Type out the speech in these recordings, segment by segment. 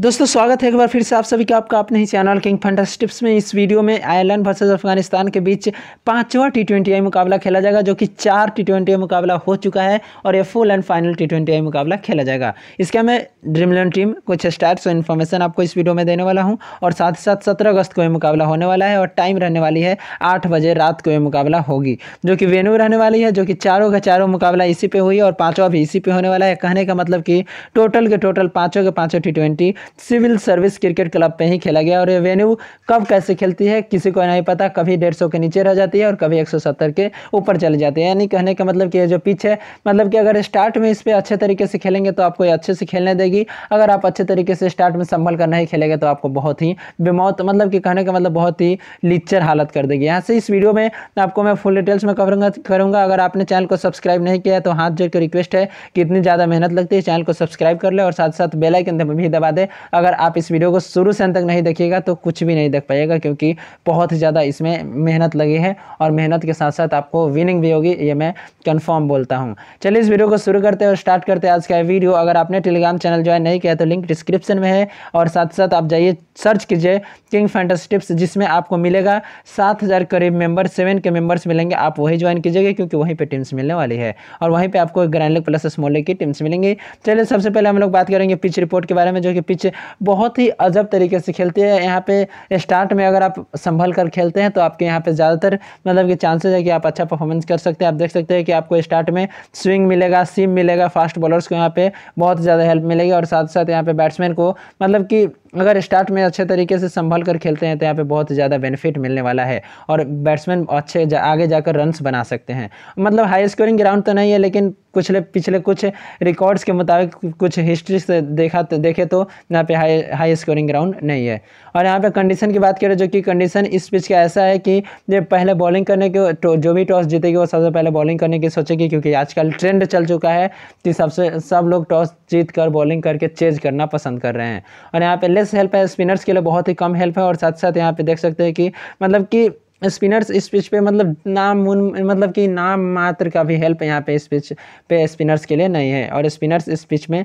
दोस्तों स्वागत है एक बार फिर से आप सभी का आपका अपने ही चैनल किंग फंडस टिप्स में इस वीडियो में आयरलैंड वर्सेज अफगानिस्तान के बीच पांचवा टी ट्वेंटी आई मुकाबला खेला जाएगा जो कि चार टी ट्वेंटी आई मुकाबला हो चुका है और ये full and final T twenty I मुकाबला खेला जाएगा इसके मैं ड्रीमलैंड टीम कुछ स्टार्स और इन्फॉर्मेशन आपको इस वीडियो में देने वाला हूँ और साथ ही साथ सत्रह अगस्त को ये मुकाबला होने वाला है और टाइम रहने वाली है आठ बजे रात को ये मुकाबला होगी जो कि वेन्यू रहने वाली है जो कि चारों का चारों मुकाबला इसी पे हुई और पाँचवा भी इसी पे होने वाला है कहने का मतलब कि टोटल के टोटल पाँचों के पाँचों T twenty civil service cricket club पे ही खेला गया और ये वेन्यू कब कैसे खेलती है किसी को नहीं पता कभी डेढ़ सौ के नीचे रह जाती है और कभी एक सौ सत्तर के ऊपर चले जाते हैं यानी कहने का मतलब कि ये जो पिच है मतलब कि अगर स्टार्ट में इस पर अच्छे तरीके से खेलेंगे तो आपको ये अच्छे से खेलने देगी अगर आप अच्छे तरीके से स्टार्ट में संभल कर नहीं खेलेंगे तो आपको बहुत ही बेमौत मतलब कि कहने का मतलब बहुत ही लिच्चर हालत कर देगी यहाँ से इस वीडियो में आपको मैं फुल डिटेल्स में करूँगा करूँगा अगर आपने चैनल को सब्सक्राइब नहीं किया तो हाथ जोड़ रिक्वेस्ट है कि इतनी ज़्यादा मेहनत लगती है चैनल को सब्सक्राइब कर ले और साथ साथ बेलाइकन भी दबा दे अगर आप इस वीडियो को शुरू से अंत तक नहीं देखिएगा तो कुछ भी नहीं देख पाएगा क्योंकि बहुत ज़्यादा इसमें मेहनत लगी है और मेहनत के साथ साथ आपको विनिंग भी होगी ये मैं कन्फर्म बोलता हूँ चलिए इस वीडियो को शुरू करते हैं और स्टार्ट करते हैं आज का वीडियो अगर आपने टेलीग्राम चैनल ज्वाइन नहीं किया तो लिंक डिस्क्रिप्शन में है और साथ साथ आप जाइए सर्च कीजिए किंग फैंटस टिप्स जिसमें आपको मिलेगा सात हज़ार करीब मेंबर सेवन के मेंबर्स मिलेंगे आप वही ज्वाइन कीजिएगा क्योंकि वहीं पर टीम्स मिलने वाली है और वहीं पर आपको grand league plus small league की टीम्स मिलेंगी चलिए सबसे पहले हम लोग बात करेंगे पिच रिपोर्ट के बारे में जो कि पिच मैच बहुत ही अजब तरीके से खेलती है यहाँ पे स्टार्ट में अगर आप संभल कर खेलते हैं तो आपके यहाँ पे ज़्यादातर मतलब कि चांसेस है कि आप अच्छा परफॉर्मेंस कर सकते हैं आप देख सकते हैं कि आपको स्टार्ट में स्विंग मिलेगा सिम मिलेगा फास्ट बॉलर्स को यहाँ पर बहुत ज़्यादा हेल्प मिलेगी और साथ साथ यहाँ पर बैट्समैन को मतलब कि अगर स्टार्ट में अच्छे तरीके से संभल कर खेलते हैं तो यहाँ पे बहुत ज़्यादा बेनिफिट मिलने वाला है और बैट्समैन अच्छे जा, आगे जाकर रन्स बना सकते हैं मतलब हाई स्कोरिंग ग्राउंड तो नहीं है लेकिन पिछले पिछले कुछ रिकॉर्ड्स के मुताबिक कुछ हिस्ट्री से देखा तो देखे तो यहाँ पे हाई हाई स्कोरिंग ग्राउंड नहीं है और यहाँ पे कंडीशन की बात करें जो कि कंडीशन इस पिच का ऐसा है कि ये पहले बॉलिंग करने के तो, जो भी टॉस जीतेगी वो सबसे पहले बॉलिंग करने की सोचेगी क्योंकि आजकल ट्रेंड चल चुका है कि सबसे सब लोग टॉस जीत कर बॉलिंग करके चेज करना पसंद कर रहे हैं और यहाँ ले लेस हेल्प है स्पिनर्स के लिए बहुत ही कम हेल्प है और साथ साथ यहाँ पे देख सकते हैं कि मतलब कि स्पिनर्स इस पिच पे मतलब नाम मतलब कि नाम मात्र का भी हेल्प यहाँ पे इस पिच पे स्पिनर्स के लिए नहीं है और स्पिनर्स इस पिच में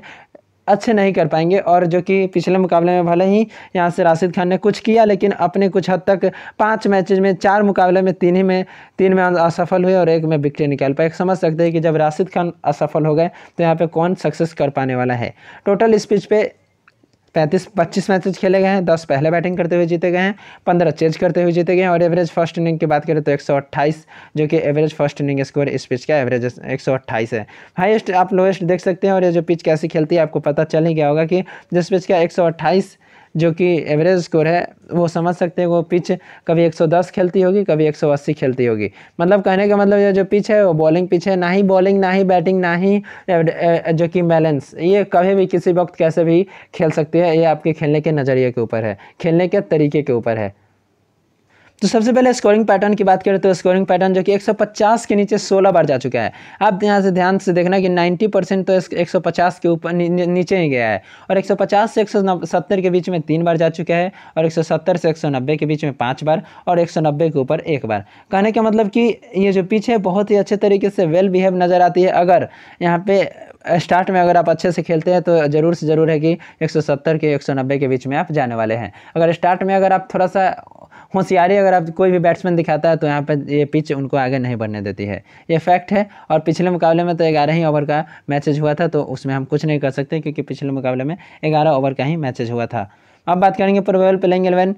अच्छे नहीं कर पाएंगे और जो कि पिछले मुकाबले में भले ही यहाँ से राशिद खान ने कुछ किया लेकिन अपने कुछ हद तक पांच मैचेज में चार मुकाबले में तीन ही में तीन में असफल हुए और एक में विक्ट्री निकाल पाए समझ सकते हैं कि जब राशिद खान असफल हो गए तो यहाँ पे कौन सक्सेस कर पाने वाला है टोटल इस पिच पे पैंतीस पच्चीस मैचेज खेले गए हैं दस पहले बैटिंग करते हुए जीते गए हैं पंद्रह चेंज करते हुए जीते गए हैं और एवरेज फर्स्ट इनिंग की बात करें तो एक सौ अट्ठाईस जो कि एवरेज फर्स्ट इनिंग स्कोर इस पिच का एवरेज एक सौ अट्ठाईस है हाईएस्ट आप लोएस्ट देख सकते हैं और ये जो पिच कैसी खेलती है आपको पता चल ही गया होगा कि जिस पिच का एक सौ जो कि एवरेज स्कोर है वो समझ सकते हैं वो पिच कभी 110 खेलती होगी कभी 180 खेलती होगी मतलब कहने का मतलब ये जो पिच है वो बॉलिंग पिच है ना ही बॉलिंग ना ही बैटिंग ना ही जो कि बैलेंस ये कभी भी किसी वक्त कैसे भी खेल सकती है ये आपके खेलने के नज़रिए के ऊपर है खेलने के तरीके के ऊपर है तो सबसे पहले स्कोरिंग पैटर्न की बात करें तो स्कोरिंग पैटर्न जो कि 150 के नीचे 16 बार जा चुका है आप यहाँ से ध्यान से देखना कि 90 परसेंट तो 150 के ऊपर नी, नीचे ही गया है और 150 से 170 के बीच में तीन बार जा चुका है और 170 से 190 के बीच में पाँच बार और 190 के ऊपर एक बार कहने का मतलब कि ये जो पीछे है बहुत ही अच्छे तरीके से वेल बिहेव नज़र आती है अगर यहाँ पर स्टार्ट में अगर आप अच्छे से खेलते हैं तो ज़रूर से ज़रूर है कि 170 के 190 के बीच में आप जाने वाले हैं अगर स्टार्ट में अगर आप थोड़ा सा होशियारी अगर आप कोई भी बैट्समैन दिखाता है तो यहाँ पर ये पिच उनको आगे नहीं बढ़ने देती है ये फैक्ट है और पिछले मुकाबले में तो ग्यारह ही ओवर का मैचेज हुआ था तो उसमें हम कुछ नहीं कर सकते क्योंकि पिछले मुकाबले में ग्यारह ओवर का ही मैचेज हुआ था अब बात करेंगे प्रोबेबल प्लेइंग एलेवन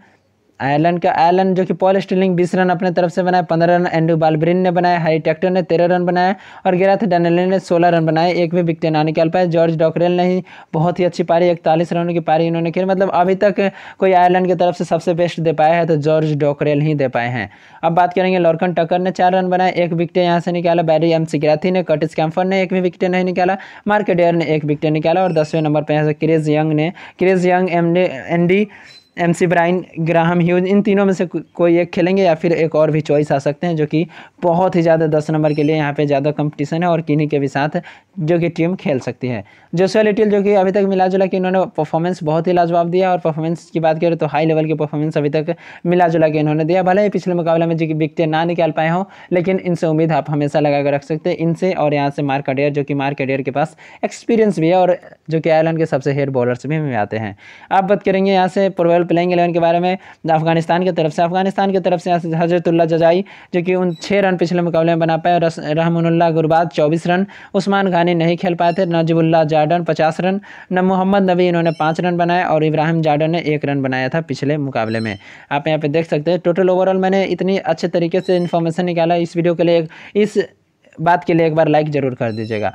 आयरलैंड का आयरलैंड जो कि पॉल स्टीलिंग बीस रन अपने तरफ से बनाए पंद्रह रन एंड्रू बालब्रिन ने बनाया हाई टेक्टर ने तेरह रन बनाए और गिराथ डनले ने सोलह रन बनाए एक भी विकटें ना निकाल पाए जॉर्ज डॉकरेल ने ही बहुत ही अच्छी पारी इकतालीस रनों की पारी इन्होंने खेली मतलब अभी तक कोई आयरलैंड की तरफ से सबसे बेस्ट दे पाया है तो जॉर्ज डॉकरेल ही दे पाए हैं अब बात करेंगे लॉर्कन टकर ने चार रन बनाए एक विकटें यहाँ से निकाला बैरी एम सिकराथी ने कटिस कैम्फर ने एक भी विकटें नहीं निकाला मार्केडेयर ने एक विकटें निकाला और दसवें नंबर पर यहाँ से क्रेज यंग ने Craig Young M N McBrine Graham Hughes इन तीनों में से कोई एक खेलेंगे या फिर एक और भी चॉइस आ सकते हैं जो कि बहुत ही ज़्यादा दस नंबर के लिए यहाँ पे ज़्यादा कंपटीशन है और किन्हीं के भी साथ जो कि टीम खेल सकती है जोशुआ लिटिल जो कि अभी तक मिला जुला के इन्होंने परफॉर्मेंस बहुत ही लाजवाब दिया और परफॉर्मेंस की बात करें तो हाई लेवल की परफॉर्मेंस अभी तक मिला जुला के इन्होंने दिया भले ही पिछले मुकाबले में जो कि विकटें ना निकाल पाए हों लेकिन इनसे उम्मीद आप हमेशा लगा कर रख सकते हैं इनसे और यहाँ से मार्क अडेयर जो कि मार्क अडेयर के पास एक्सपीरियंस भी है और जो कि आयरलैंड के सबसे हेड बॉलर्स भी आते हैं आप बात करेंगे यहाँ से प्रोवेल प्लेइंग एलेवन के बारे में अफगानिस्तान की तरफ से अफगानिस्तान की तरफ से हजरतुल्ला जजाई जो कि उन छः रन पिछले मुकाबले में बना पाए रहमनुल्ला गुरबाद चौबीस रन उस्मान घानी नहीं खेल पाए थे नजीबुल्ला जार्डन पचास रन न मोहम्मद नबी इन्होंने पाँच रन बनाए और इब्राहिम जार्डन ने एक रन बनाया था पिछले मुकाबले में आप यहाँ पर देख सकते हैं टोटल ओवरऑल मैंने इतनी अच्छे तरीके से इन्फॉर्मेशन निकाला इस वीडियो के लिए इस बात के लिए एक बार लाइक ज़रूर कर दीजिएगा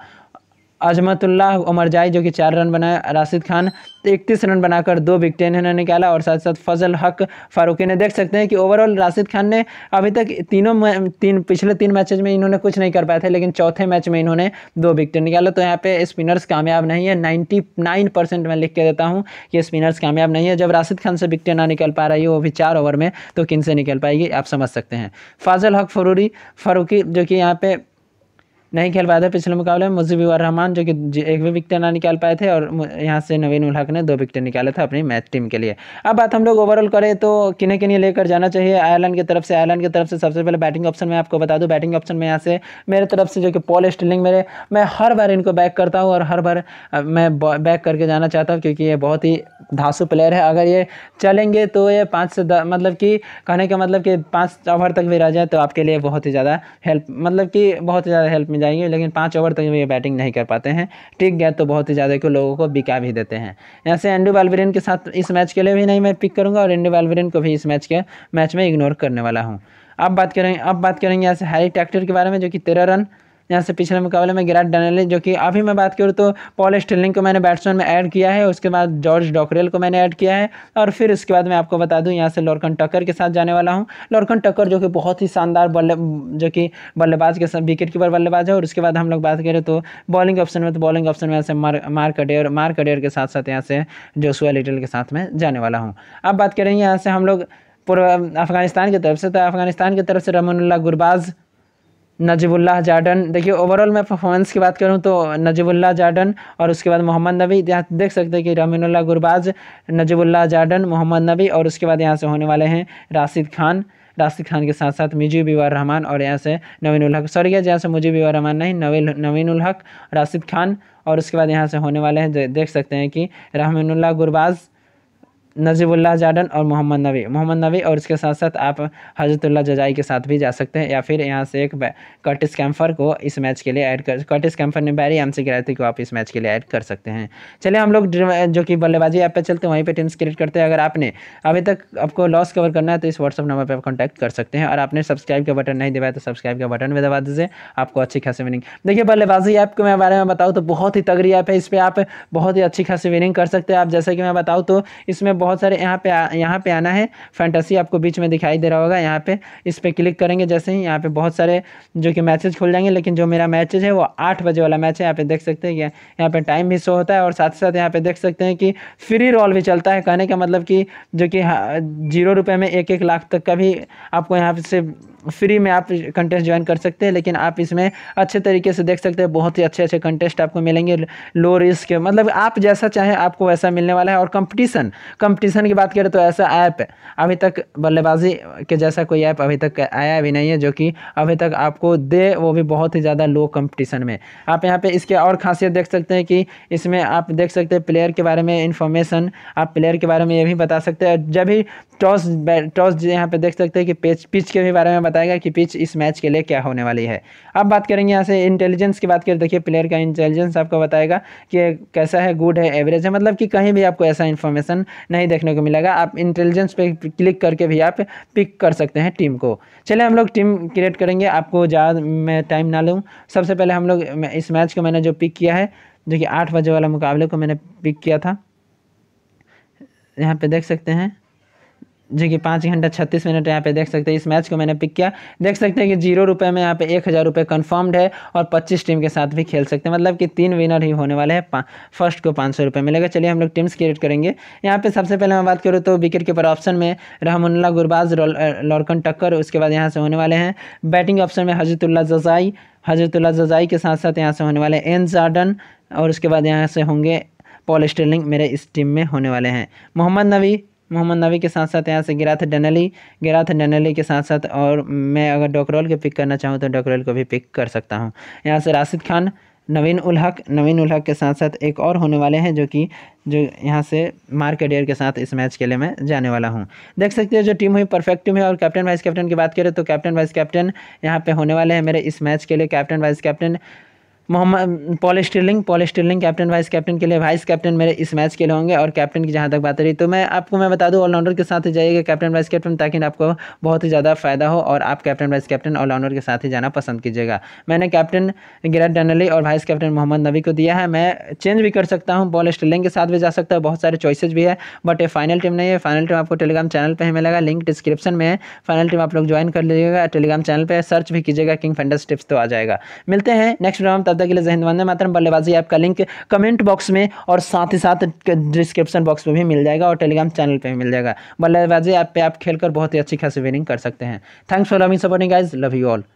अजमतुल्लाह उमर जाई जो कि चार रन बनाया राशिद खान इकतीस रन बनाकर दो विकटें इन्होंने निकाला और साथ साथ फजल हक फारूकी ने देख सकते हैं कि ओवरऑल राशिद खान ने अभी तक तीनों तीन पिछले तीन मैचेज में इन्होंने कुछ नहीं कर पाए थे लेकिन चौथे मैच में इन्होंने दो विकटें निकाला तो यहाँ पे स्पिनर्स कामयाब नहीं है नाइन्टी नाइन परसेंट मैं लिख के देता हूँ कि स्पिनर्स कामयाब नहीं है जब राशिद खान से विकटें ना निकल पा रही हो वो भी चार ओवर में तो किन से निकल पाएगी आप समझ सकते हैं फाजल हक फरूरी फारूकी जो कि यहाँ पर नहीं खेल पाया था पिछले मुकाबले में मुजीबुर रहमान जो कि एक भी विकेट ना निकाल पाए थे और यहाँ से नवीन उल्हाक ने दो विकेट निकाले थे अपनी मैच टीम के लिए अब बात हम लोग ओवरऑल करें तो किन्हें किन्हीं लेकर जाना चाहिए आयरलैंड की तरफ से आयरलैंड की तरफ से सबसे पहले बैटिंग ऑप्शन में आपको बता दूँ बैटिंग ऑप्शन में यहाँ से मेरे तरफ से जो कि पॉल स्टिलिंग मेरे मैं हर बार इनको बैक करता हूँ और हर बार मैं बैक करके जाना चाहता हूँ क्योंकि ये बहुत ही धासु प्लेयर है अगर ये चलेंगे तो ये पाँच से मतलब कि कहने का मतलब कि पाँच ओवर तक भी रह जाए तो आपके लिए बहुत ही ज़्यादा हेल्प मतलब कि बहुत ही ज़्यादा हेल्प मिल जाएंगे लेकिन पाँच ओवर तक ये बैटिंग नहीं कर पाते हैं टिक गया तो बहुत ही ज़्यादा को लोगों को बिका भी देते हैं ऐसे एंडू बालवरिन के साथ इस मैच के लिए भी नहीं मैं पिक करूँगा और एंडू बालवरिन को भी इस मैच के मैच में इग्नोर करने वाला हूँ अब बात करेंगे अब बात करेंगे ऐसे हैरी ट्रैक्टर के बारे में जो कि तेरह रन यहाँ से पिछले मुकाबले में गिराट डनेले जो कि अभी मैं बात करूँ तो पॉल स्टेलिंग को मैंने बैट्समैन में ऐड किया है उसके बाद जॉर्ज डॉकरेल को मैंने ऐड किया है और फिर उसके बाद मैं आपको बता दूँ यहाँ से लॉर्कन टक्कर के साथ जाने वाला हूँ लॉर्कन टक्कर जो कि बहुत ही शानदार बल्ले जो कि बल्लेबाज के साथ विकेट कीपर बल्लेबाज है और उसके बाद हम लोग बात करें तो बॉलिंग ऑप्शन में तो बॉलिंग ऑप्शन में यहाँ से मार्क अडेयर मार्क अडेयर के साथ साथ यहाँ से जोसुआ लिटिल के साथ में जाने वाला हूँ अब बात करेंगे यहाँ से हम लोग पूर्व अफगानिस्तान की तरफ से तो अफगानिस्तान की तरफ से रमनुल्ला गुरबाज़ नजीबुल्ला जार्डन देखिए ओवरऑल मैं परफॉर्मेंस की बात करूं तो नजीबुल्ला जार्डन और उसके बाद मोहम्मद नबी यहाँ देख सकते हैं कि रमीनुल्ला गुरबाज नजीबुल्ला जार्डन मोहम्मद नबी और उसके बाद यहाँ से होने वाले हैं राशिद खान राशिद खान के साथ साथ मिजी इवर रहमान और यहाँ से नवीन उलहक सॉरी यह यहाँ से मुजीब इवर रहमान नहीं नवीन नवीन उलहक राशिद खान और उसके बाद यहाँ से होने वाले हैं देख सकते हैं कि रहमीनुल्ला गुरबाज़ नजीबुल्ला जाडन और मोहम्मद नबी मोहम्मद नबी और इसके साथ साथ आप हजरतुल्ला जजाई के साथ भी जा सकते हैं या फिर यहाँ से एक कर्टिस कैम्फर को इस मैच के लिए ऐड कर कर्टिस कैम्फर ने बैरी एम गिराती को आप इस मैच के लिए ऐड कर सकते हैं चलिए हम लोग जो कि बल्लेबाजी ऐप पर चलते हैं वहीं पर टीम्स क्रिएट करते हैं अगर आपने अभी तक आपको लॉस कवर करना है तो इस व्हाट्सअप नंबर पर आप कॉन्टैक्ट कर सकते हैं और आपने सब्सक्राइब का बटन नहीं दबाया तो सब्सक्राइब का बटन भी दबा दीजिए आपको अच्छी खासी विनिंग देखिए बल्लेबाजी ऐप के मैं बारे में बताऊँ तो बहुत ही तगड़ी ऐप है इस पर आप बहुत ही अच्छी खासी विनिंग कर सकते हैं आप जैसे कि मैं बताऊँ तो इसमें बहुत सारे यहाँ पे यहाँ पे आना है फैंटेसी आपको बीच में दिखाई दे रहा होगा यहाँ पे इस पर क्लिक करेंगे जैसे ही यहाँ पे बहुत सारे जो कि मैचेज खुल जाएंगे लेकिन जो मेरा मैचेज है वो आठ बजे वाला मैच है यहाँ पे देख सकते हैं यहाँ पे टाइम भी शो होता है और साथ ही साथ यहाँ पे देख सकते हैं कि फ्री रोल भी चलता है कहने का मतलब कि जो कि हाँ, जीरो रुपये में एक एक लाख तक का भी आपको यहाँ से फ्री में आप कंटेस्ट ज्वाइन कर सकते हैं लेकिन आप इसमें अच्छे तरीके से देख सकते हैं बहुत ही अच्छे अच्छे कंटेस्ट आपको मिलेंगे लो रिस्क मतलब आप जैसा चाहें आपको वैसा मिलने वाला है और कंपटीशन कंपटीशन की बात करें तो ऐसा ऐप अभी तक बल्लेबाजी के जैसा कोई ऐप अभी तक आया भी नहीं है जो कि अभी तक आपको दे वो भी बहुत ही ज़्यादा लो कंपटीशन में आप यहाँ पर इसके और खासियत देख सकते हैं कि इसमें आप देख सकते हैं प्लेयर के बारे में इन्फॉर्मेशन आप प्लेयर के बारे में ये भी बता सकते हैं जब भी टॉस टॉस यहाँ पर देख सकते हैं कि पिच पिच के भी बारे में बताएगा कि पिच इस मैच के लिए क्या होने वाली है अब बात करेंगे यहाँ से इंटेलिजेंस की बात करें देखिए प्लेयर का इंटेलिजेंस आपको बताएगा कि कैसा है गुड है एवरेज है मतलब कि कहीं भी आपको ऐसा इन्फॉर्मेशन नहीं देखने को मिलेगा आप इंटेलिजेंस पर क्लिक करके भी आप पिक कर सकते हैं टीम को चले हम लोग टीम क्रिएट करेंगे आपको ज़्यादा मैं टाइम ना लूँ सबसे पहले हम लोग इस मैच को मैंने जो पिक किया है जो कि आठ बजे वाला मुकाबले को मैंने पिक किया था यहाँ पे देख सकते हैं जो कि पाँच घंटा छत्तीस मिनट यहाँ पे देख सकते हैं इस मैच को मैंने पिक किया देख सकते हैं कि जीरो रुपये में यहाँ पे एक हज़ार रुपये कन्फर्म्ड है और पच्चीस टीम के साथ भी खेल सकते हैं मतलब कि तीन विनर ही होने वाले हैं फर्स्ट को पाँच सौ रुपये मिलेगा चलिए हम लोग टीम्स क्रिएट करेंगे यहाँ पे सबसे पहले मैं बात करूँ तो विकेट कीपर ऑप्शन में रहमुल्ला गुरबाज लॉर्कन टक्कर उसके बाद यहाँ से होने वाले हैं बैटिंग ऑप्शन में हजरतुल्ला जजाई हजरतुल्ला जजाई के साथ साथ यहाँ से होने वाले एन जार्डन और उसके बाद यहाँ से होंगे पॉल स्टेलिंग मेरे इस टीम में होने वाले हैं मोहम्मद नबी मोहम्मद नबी के साथ साथ यहाँ से गिराथ डनली गिराथ डनली के साथ साथ और मैं अगर डॉकरोल के पिक करना चाहूँ तो डॉकरोल को भी पिक कर सकता हूँ यहाँ से राशिद खान नवीन उल हक नवीन उल हक के साथ साथ एक और होने वाले हैं जो कि जो यहाँ से मार्क एडियर के साथ इस मैच के लिए मैं जाने वाला हूँ देख सकते हो जो टीम हुई परफेक्ट टीम है और कैप्टन वाइस कैप्टन की बात करें तो कैप्टन वाइस कैप्टन यहाँ पे होने वाले हैं मेरे इस मैच के लिए captain vice captain Mohammad Paul Stirling Paul Stirling captain vice captain के लिए वाइस कैप्टन मेरे इस मैच के लिए होंगे और कैप्टन की जहाँ तक बात रही तो मैं आपको मैं बता दूँ ऑलराउंडर के साथ ही जाइएगा कैप्टन वाइस कैप्टन ताकि आपको बहुत ही ज़्यादा फायदा हो और आप कैप्टन वाइस कैप्टन ऑलराउंडर के साथ ही जाना पसंद कीजिएगा मैंने कैप्टन गिरत डनली और वाइस कैप्टन मोहम्मद नबी को दिया है मैं चेंज भी कर सकता हूँ पॉल स्टिलिंग के साथ भी जा सकता हूँ बहुत सारे चॉइसेज भी है बट ये फाइनल टीम नहीं है फाइनल टीम आपको टेलीग्राम चैनल पर ही मिलेगा लिंक डिस्क्रिप्शन में है फाइनल टीम आप लोग ज्वाइन कर लीजिएगा टेलीग्राम चैनल पर सर्च भी कीजिएगा किंग फेंडर्स टिप्स तो आ जाएगा मिलते हैं नेक्स्ट राउंड मुकाबला के लिए जहनवंद वंदे मातरम बल्लेबाजी ऐप का लिंक कमेंट बॉक्स में और साथ ही साथ डिस्क्रिप्शन बॉक्स में भी मिल जाएगा और टेलीग्राम चैनल पर भी मिल जाएगा बल्लेबाजी ऐप पर आप खेल बहुत ही अच्छी खासी विनिंग कर सकते हैं thanks for loving supporting guys love you all